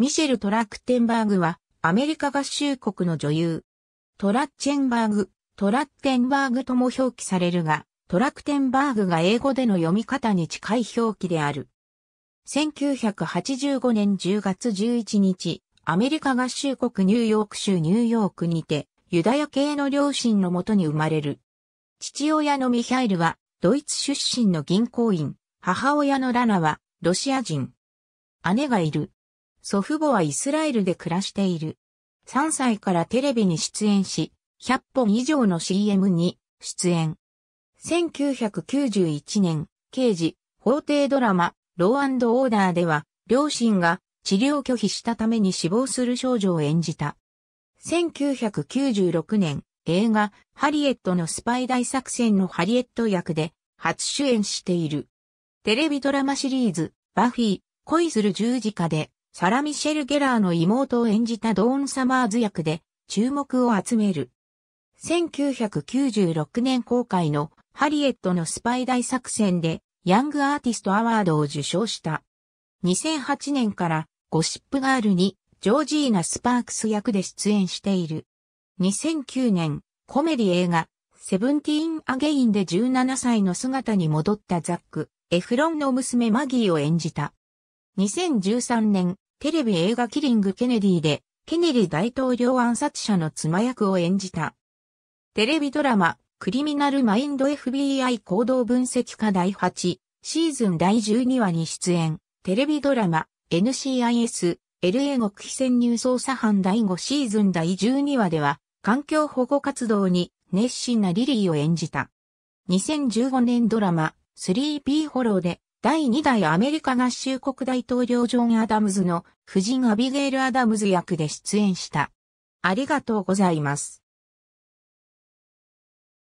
ミシェル・トラクテンバーグは、アメリカ合衆国の女優。トラッチェンバーグ、トラッテンバーグとも表記されるが、トラクテンバーグが英語での読み方に近い表記である。1985年10月11日、アメリカ合衆国ニューヨーク州ニューヨークにて、ユダヤ系の両親のもとに生まれる。父親のミヒャイルは、ドイツ出身の銀行員、母親のラナは、ロシア人。姉がいる。祖父母はイスラエルで暮らしている。3歳からテレビに出演し、100本以上の CM に出演。1991年、刑事、法廷ドラマ、ローオーダーでは、両親が治療拒否したために死亡する少女を演じた。1996年、映画、ハリエットのスパイ大作戦のハリエット役で、初主演している。テレビドラマシリーズ、バフィー、恋する十字架で、サラ・ミシェル・ゲラーの妹を演じたドーン・サマーズ役で注目を集める。1996年公開のハリエットのスパイ大作戦でヤングアーティストアワードを受賞した。2008年からゴシップガールにジョージーナ・スパークス役で出演している。2009年コメディ映画セブンティーン・アゲインで17歳の姿に戻ったザック、エフロンの娘マギーを演じた。2013年テレビ映画キリング・ケネディで、ケネディ大統領暗殺者の妻役を演じた。テレビドラマ、クリミナルマインド FBI 行動分析課第8、シーズン第12話に出演。テレビドラマ、NCIS、LA 極秘潜入捜査班第5シーズン第12話では、環境保護活動に熱心なリリーを演じた。2015年ドラマ、スリーピーホローで、第2代アメリカ合衆国大統領ジョン・アダムズの夫人アビゲイル・アダムズ役で出演した。ありがとうございます。